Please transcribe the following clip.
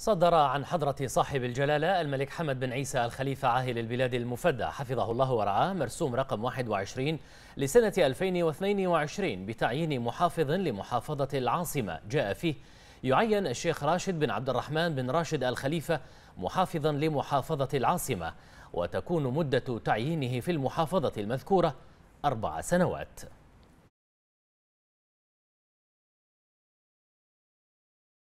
صدر عن حضرة صاحب الجلالة الملك حمد بن عيسى الخليفة عاهل البلاد المفدى حفظه الله ورعاه مرسوم رقم 21 لسنة 2022 بتعيين محافظ لمحافظة العاصمة جاء فيه يعين الشيخ راشد بن عبد الرحمن بن راشد الخليفة محافظا لمحافظة العاصمة وتكون مدة تعيينه في المحافظة المذكورة أربع سنوات